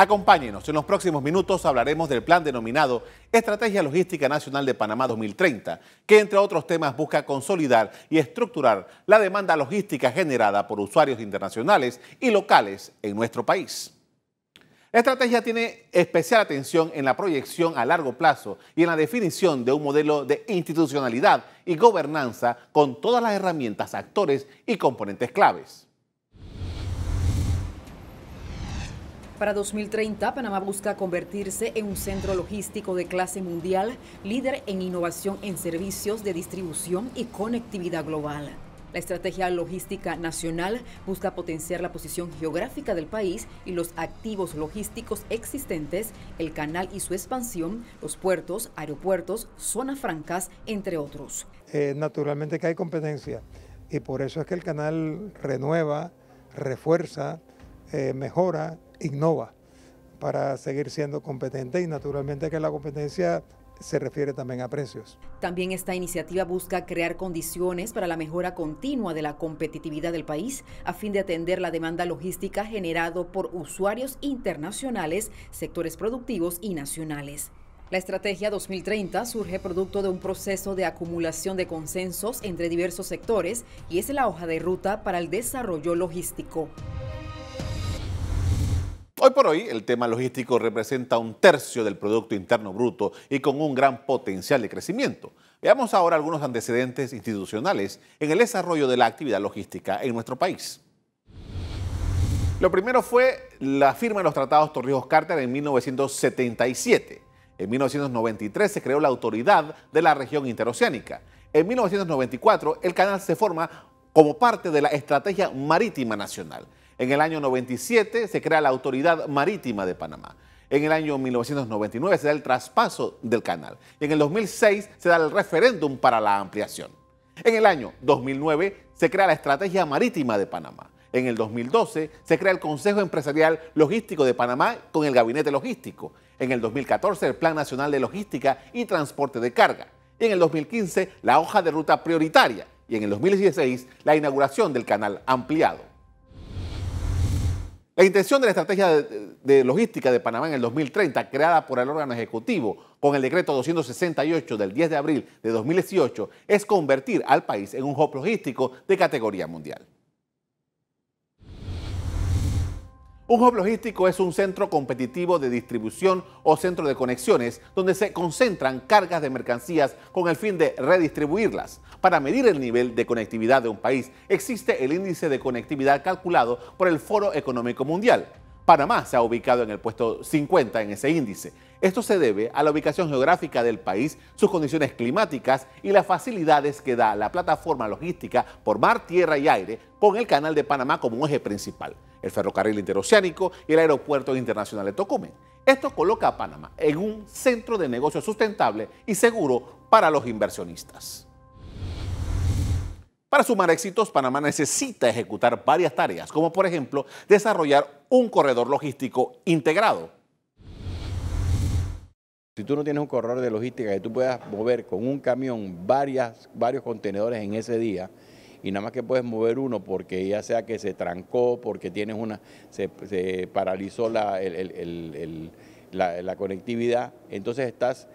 Acompáñenos, en los próximos minutos hablaremos del plan denominado Estrategia Logística Nacional de Panamá 2030, que entre otros temas busca consolidar y estructurar la demanda logística generada por usuarios internacionales y locales en nuestro país. La estrategia tiene especial atención en la proyección a largo plazo y en la definición de un modelo de institucionalidad y gobernanza con todas las herramientas, actores y componentes claves. Para 2030, Panamá busca convertirse en un centro logístico de clase mundial, líder en innovación en servicios de distribución y conectividad global. La Estrategia Logística Nacional busca potenciar la posición geográfica del país y los activos logísticos existentes, el canal y su expansión, los puertos, aeropuertos, zonas francas, entre otros. Eh, naturalmente que hay competencia y por eso es que el canal renueva, refuerza, eh, mejora innova para seguir siendo competente y naturalmente que la competencia se refiere también a precios. También esta iniciativa busca crear condiciones para la mejora continua de la competitividad del país a fin de atender la demanda logística generado por usuarios internacionales, sectores productivos y nacionales. La estrategia 2030 surge producto de un proceso de acumulación de consensos entre diversos sectores y es la hoja de ruta para el desarrollo logístico. Hoy por hoy, el tema logístico representa un tercio del Producto Interno Bruto y con un gran potencial de crecimiento. Veamos ahora algunos antecedentes institucionales en el desarrollo de la actividad logística en nuestro país. Lo primero fue la firma de los tratados torrijos carter en 1977. En 1993 se creó la Autoridad de la Región Interoceánica. En 1994 el canal se forma como parte de la Estrategia Marítima Nacional. En el año 97 se crea la Autoridad Marítima de Panamá. En el año 1999 se da el traspaso del canal. Y en el 2006 se da el referéndum para la ampliación. En el año 2009 se crea la Estrategia Marítima de Panamá. En el 2012 se crea el Consejo Empresarial Logístico de Panamá con el Gabinete Logístico. En el 2014 el Plan Nacional de Logística y Transporte de Carga. Y en el 2015 la hoja de ruta prioritaria. Y en el 2016 la inauguración del canal ampliado. La intención de la estrategia de, logística de Panamá en el 2030, creada por el órgano ejecutivo con el decreto 268 del 10 de abril de 2018, es convertir al país en un hub logístico de categoría mundial. Un hub logístico es un centro competitivo de distribución o centro de conexiones donde se concentran cargas de mercancías con el fin de redistribuirlas. Para medir el nivel de conectividad de un país existe el índice de conectividad calculado por el Foro Económico Mundial. Panamá se ha ubicado en el puesto 50 en ese índice. Esto se debe a la ubicación geográfica del país, sus condiciones climáticas y las facilidades que da la plataforma logística por mar, tierra y aire con el Canal de Panamá como un eje principal, el ferrocarril interoceánico y el Aeropuerto Internacional de Tocumen. Esto coloca a Panamá en un centro de negocio sustentable y seguro para los inversionistas. Para sumar éxitos, Panamá necesita ejecutar varias tareas, como por ejemplo desarrollar un corredor logístico integrado si tú no tienes un corredor de logística que tú puedas mover con un camión varias, varios contenedores en ese día, y nada más que puedes mover uno porque ya sea que se trancó, porque tienes una, se, paralizó la, conectividad, entonces estás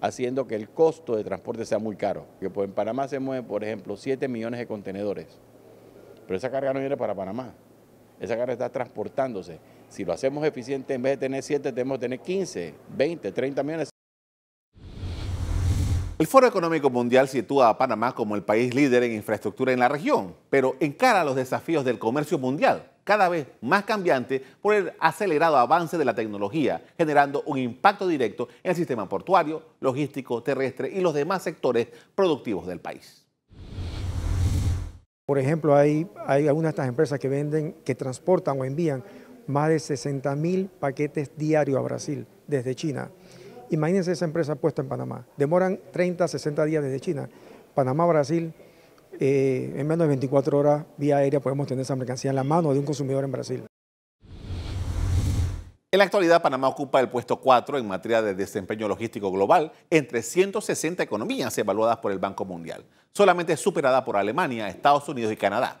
haciendo que el costo de transporte sea muy caro. Que pues en Panamá se mueven, por ejemplo, 7 millones de contenedores, pero esa carga no viene para Panamá, esa carga está transportándose. Si lo hacemos eficiente, en vez de tener 7, tenemos que tener 15, 20, 30 millones. El Foro Económico Mundial sitúa a Panamá como el país líder en infraestructura en la región, pero encara los desafíos del comercio mundial, cada vez más cambiante por el acelerado avance de la tecnología, generando un impacto directo en el sistema portuario, logístico, terrestre y los demás sectores productivos del país. Por ejemplo, hay, hay algunas de estas empresas que venden, que transportan o envían más de 60.000 paquetes diarios a Brasil desde China. Imagínense esa empresa puesta en Panamá. Demoran 30, 60 días desde China. Panamá, Brasil, eh, en menos de 24 horas vía aérea podemos tener esa mercancía en la mano de un consumidor en Brasil. En la actualidad, Panamá ocupa el puesto 4 en materia de desempeño logístico global entre 160 economías evaluadas por el Banco Mundial, solamente superada por Alemania, Estados Unidos y Canadá.